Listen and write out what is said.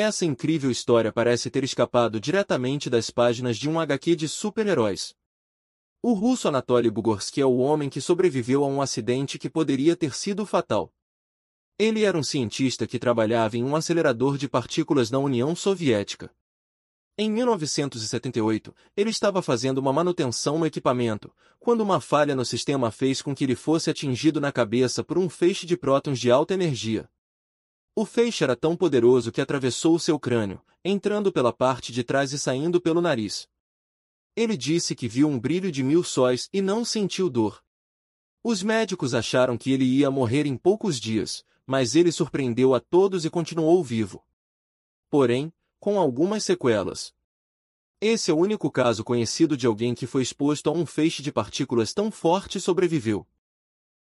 Essa incrível história parece ter escapado diretamente das páginas de um HQ de super-heróis. O russo Anatoly Bugorsky é o homem que sobreviveu a um acidente que poderia ter sido fatal. Ele era um cientista que trabalhava em um acelerador de partículas na União Soviética. Em 1978, ele estava fazendo uma manutenção no equipamento, quando uma falha no sistema fez com que ele fosse atingido na cabeça por um feixe de prótons de alta energia. O feixe era tão poderoso que atravessou o seu crânio, entrando pela parte de trás e saindo pelo nariz. Ele disse que viu um brilho de mil sóis e não sentiu dor. Os médicos acharam que ele ia morrer em poucos dias, mas ele surpreendeu a todos e continuou vivo. Porém, com algumas sequelas. Esse é o único caso conhecido de alguém que foi exposto a um feixe de partículas tão forte e sobreviveu.